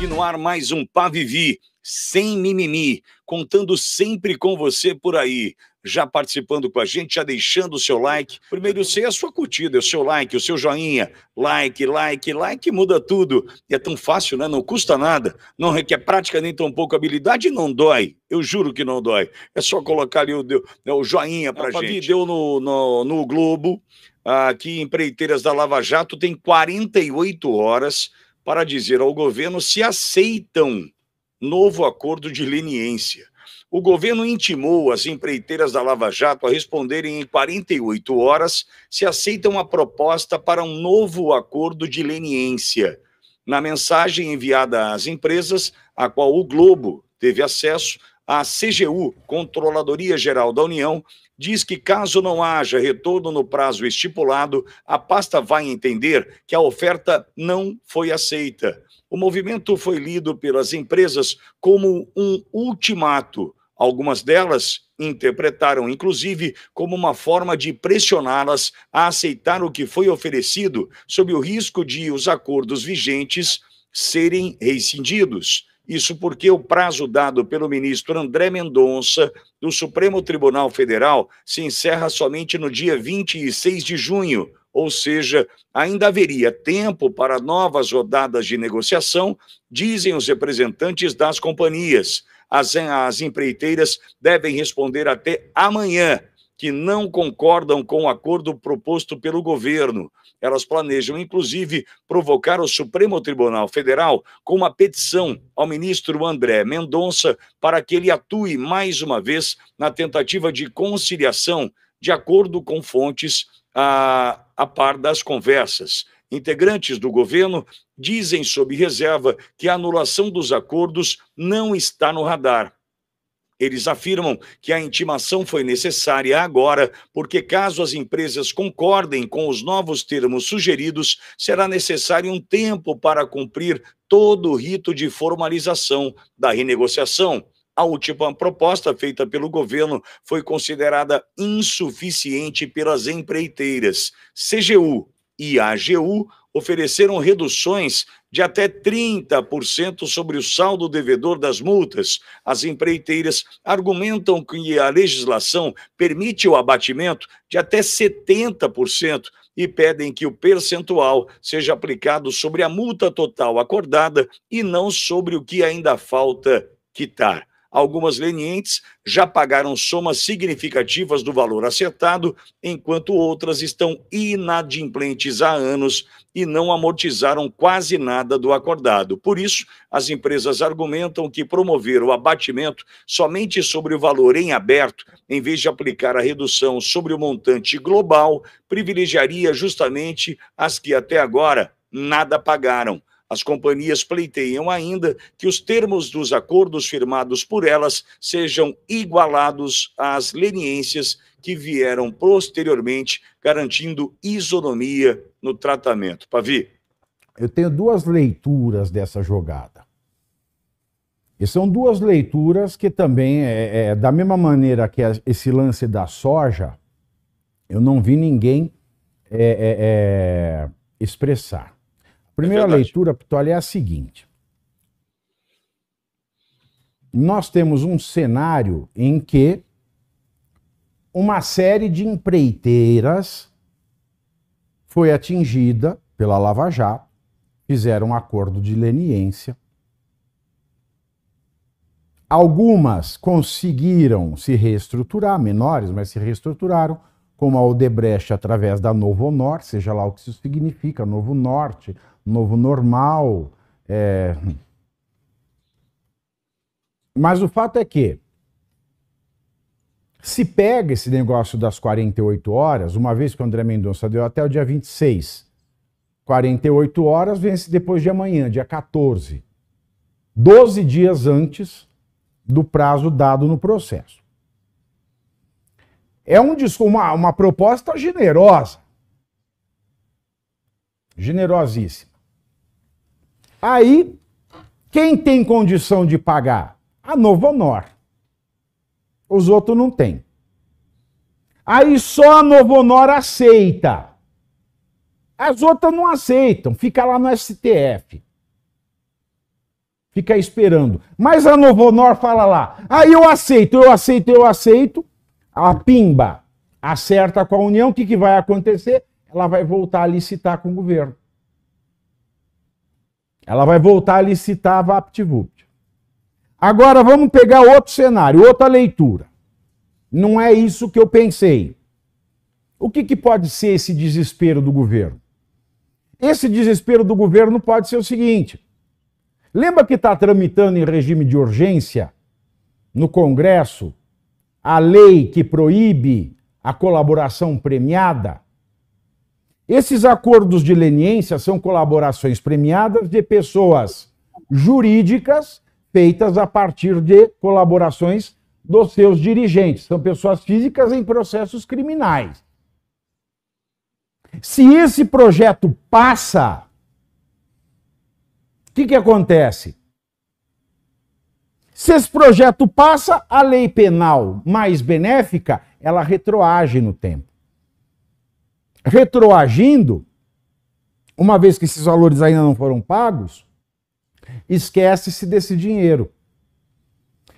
E no ar mais um Pavivi, sem mimimi, contando sempre com você por aí já participando com a gente, já deixando o seu like. Primeiro C é a sua curtida, é o seu like, o seu joinha. Like, like, like muda tudo. E é tão fácil, né? Não custa nada. Não requer prática nem tão pouco habilidade não dói. Eu juro que não dói. É só colocar ali o, né, o joinha pra a gente. Pavi deu no, no, no Globo, aqui em Empreiteiras da Lava Jato, tem 48 horas para dizer ao governo se aceitam novo acordo de leniência. O governo intimou as empreiteiras da Lava Jato a responderem em 48 horas se aceitam a proposta para um novo acordo de leniência. Na mensagem enviada às empresas, a qual o Globo teve acesso, a CGU, Controladoria Geral da União, diz que caso não haja retorno no prazo estipulado, a pasta vai entender que a oferta não foi aceita. O movimento foi lido pelas empresas como um ultimato Algumas delas interpretaram, inclusive, como uma forma de pressioná-las a aceitar o que foi oferecido, sob o risco de os acordos vigentes serem rescindidos. Isso porque o prazo dado pelo ministro André Mendonça do Supremo Tribunal Federal se encerra somente no dia 26 de junho, ou seja, ainda haveria tempo para novas rodadas de negociação, dizem os representantes das companhias as, as empreiteiras devem responder até amanhã que não concordam com o acordo proposto pelo governo. Elas planejam, inclusive, provocar o Supremo Tribunal Federal com uma petição ao ministro André Mendonça para que ele atue mais uma vez na tentativa de conciliação, de acordo com fontes a, ah, a par das conversas. Integrantes do governo dizem, sob reserva, que a anulação dos acordos não está no radar. Eles afirmam que a intimação foi necessária agora, porque caso as empresas concordem com os novos termos sugeridos, será necessário um tempo para cumprir todo o rito de formalização da renegociação. A última proposta feita pelo governo foi considerada insuficiente pelas empreiteiras. CGU, e a AGU ofereceram reduções de até 30% sobre o saldo devedor das multas. As empreiteiras argumentam que a legislação permite o abatimento de até 70% e pedem que o percentual seja aplicado sobre a multa total acordada e não sobre o que ainda falta quitar. Algumas lenientes já pagaram somas significativas do valor acertado, enquanto outras estão inadimplentes há anos e não amortizaram quase nada do acordado. Por isso, as empresas argumentam que promover o abatimento somente sobre o valor em aberto, em vez de aplicar a redução sobre o montante global, privilegiaria justamente as que até agora nada pagaram as companhias pleiteiam ainda que os termos dos acordos firmados por elas sejam igualados às leniências que vieram posteriormente, garantindo isonomia no tratamento. Pavi. Eu tenho duas leituras dessa jogada. E são duas leituras que também, é, é, da mesma maneira que esse lance da soja, eu não vi ninguém é, é, é expressar primeira é leitura, Pitoli, é a seguinte. Nós temos um cenário em que uma série de empreiteiras foi atingida pela Lava Jato, fizeram um acordo de leniência. Algumas conseguiram se reestruturar, menores, mas se reestruturaram como a Odebrecht através da Novo Norte, seja lá o que isso significa, Novo Norte, Novo Normal. É... Mas o fato é que se pega esse negócio das 48 horas, uma vez que o André Mendonça deu até o dia 26, 48 horas vence depois de amanhã, dia 14, 12 dias antes do prazo dado no processo. É um, uma, uma proposta generosa. Generosíssima. Aí, quem tem condição de pagar? A Novo Honor. Os outros não têm. Aí só a Novo Honor aceita. As outras não aceitam, fica lá no STF. Fica esperando. Mas a Novo Honor fala lá: aí ah, eu aceito, eu aceito, eu aceito. A Pimba acerta com a União, o que, que vai acontecer? Ela vai voltar a licitar com o governo. Ela vai voltar a licitar a VaptVupt. Agora vamos pegar outro cenário, outra leitura. Não é isso que eu pensei. O que, que pode ser esse desespero do governo? Esse desespero do governo pode ser o seguinte: lembra que está tramitando em regime de urgência no Congresso a lei que proíbe a colaboração premiada, esses acordos de leniência são colaborações premiadas de pessoas jurídicas feitas a partir de colaborações dos seus dirigentes. São pessoas físicas em processos criminais. Se esse projeto passa, o que, que acontece? Se esse projeto passa, a lei penal mais benéfica, ela retroage no tempo. Retroagindo, uma vez que esses valores ainda não foram pagos, esquece-se desse dinheiro.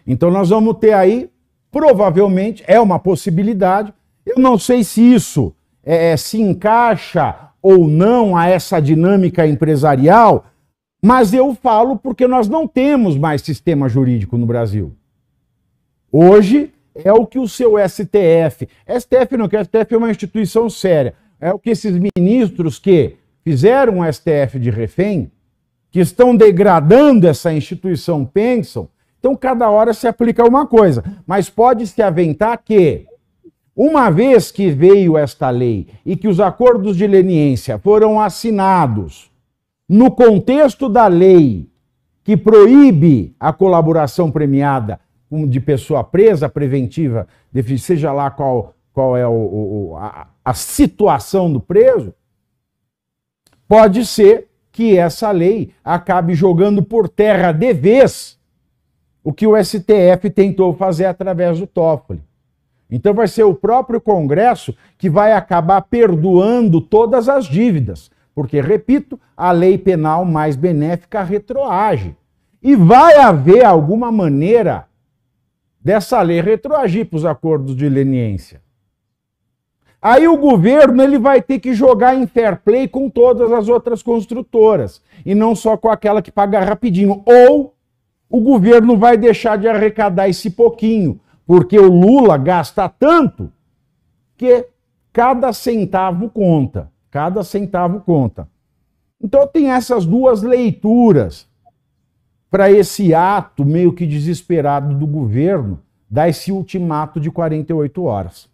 Então nós vamos ter aí, provavelmente, é uma possibilidade. Eu não sei se isso é, é se encaixa ou não a essa dinâmica empresarial, mas eu falo porque nós não temos mais sistema jurídico no Brasil. Hoje é o que o seu STF. STF não, que STF é uma instituição séria. É o que esses ministros que fizeram o STF de refém, que estão degradando essa instituição, pensam. Então, cada hora se aplica uma coisa. Mas pode se aventar que, uma vez que veio esta lei e que os acordos de leniência foram assinados no contexto da lei que proíbe a colaboração premiada de pessoa presa, preventiva, seja lá qual, qual é o, o, a, a situação do preso, pode ser que essa lei acabe jogando por terra de vez o que o STF tentou fazer através do Toffoli. Então vai ser o próprio Congresso que vai acabar perdoando todas as dívidas, porque, repito, a lei penal mais benéfica retroage. E vai haver alguma maneira dessa lei retroagir para os acordos de leniência. Aí o governo ele vai ter que jogar em fair play com todas as outras construtoras e não só com aquela que paga rapidinho. Ou o governo vai deixar de arrecadar esse pouquinho, porque o Lula gasta tanto que cada centavo conta. Cada centavo conta. Então tem essas duas leituras para esse ato meio que desesperado do governo, dar esse ultimato de 48 horas.